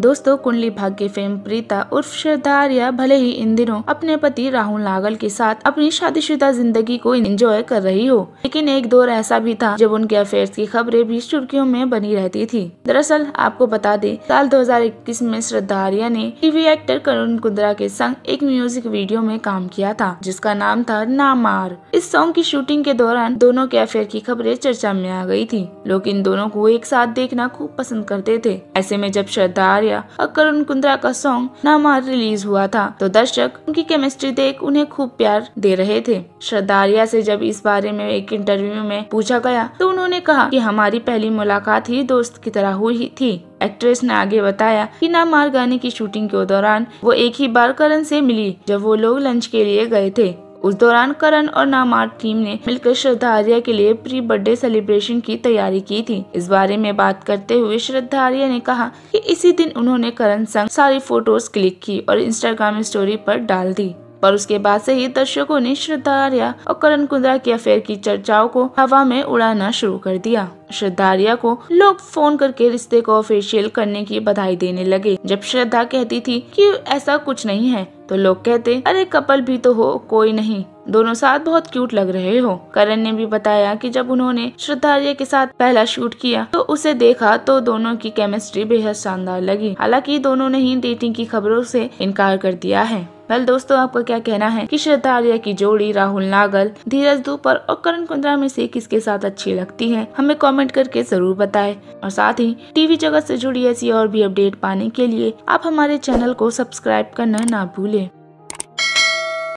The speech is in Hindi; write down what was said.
दोस्तों कुंडली भाग्य फेम प्रीता उर्फ श्रद्धारिया भले ही इन दिनों अपने पति राहुल नागल के साथ अपनी शादीशुदा जिंदगी को एंजॉय कर रही हो लेकिन एक दौर ऐसा भी था जब उनके अफेयर्स की खबरें भी सुर्खियों में बनी रहती थी दरअसल आपको बता दें साल 2021 में श्रद्धारिया ने टीवी एक्टर करुण कुंद्रा के संग एक म्यूजिक वीडियो में काम किया था जिसका नाम था नामार इस सॉन्ग की शूटिंग के दौरान दोनों के अफेयर की खबरें चर्चा में आ गयी थी लोग इन दोनों को एक साथ देखना खूब पसंद करते थे ऐसे में जब श्रद्धा आर्य और करुण कुंद्रा का सॉन्ग नामा रिलीज हुआ था तो दर्शक उनकी केमिस्ट्री देख उन्हें खूब प्यार दे रहे थे श्रद्धा आर्या ऐसी जब इस बारे में एक इंटरव्यू में पूछा गया तो उन्होंने कहा की हमारी पहली मुलाकात ही दोस्त की तरह हुई थी एक्ट्रेस ने आगे बताया कि नामार गाने की शूटिंग के दौरान वो एक ही बार करण से मिली जब वो लोग लंच के लिए गए थे उस दौरान करण और नामार्ड टीम ने मिलकर श्रद्धा आर्या के लिए प्री बर्थडे सेलिब्रेशन की तैयारी की थी इस बारे में बात करते हुए श्रद्धा आर्या ने कहा कि इसी दिन उन्होंने करण संग सारी फोटोज क्लिक की और इंस्टाग्राम स्टोरी पर डाल दी पर उसके बाद से ही दर्शकों ने श्रद्धा आर्या और करण कुंद्रा के अफेयर की चर्चाओं को हवा में उड़ाना शुरू कर दिया श्रद्धा आर्या को लोग फोन करके रिश्ते को ऑफिशियल करने की बधाई देने लगे जब श्रद्धा कहती थी कि ऐसा कुछ नहीं है तो लोग कहते अरे कपल भी तो हो कोई नहीं दोनों साथ बहुत क्यूट लग रहे हो करण ने भी बताया कि जब उन्होंने श्रद्धार्य के साथ पहला शूट किया तो उसे देखा तो दोनों की केमिस्ट्री बेहद शानदार लगी हालांकि दोनों ने ही डेटिंग की खबरों से इनकार कर दिया है वेल दोस्तों आपका क्या कहना है कि श्रद्धा आर्या की जोड़ी राहुल नागल धीरज धूपर और करण कुंद्रा में से किसके साथ अच्छी लगती है हमें कमेंट करके जरूर बताएं और साथ ही टीवी जगत से जुड़ी ऐसी और भी अपडेट पाने के लिए आप हमारे चैनल को सब्सक्राइब करना ना भूलें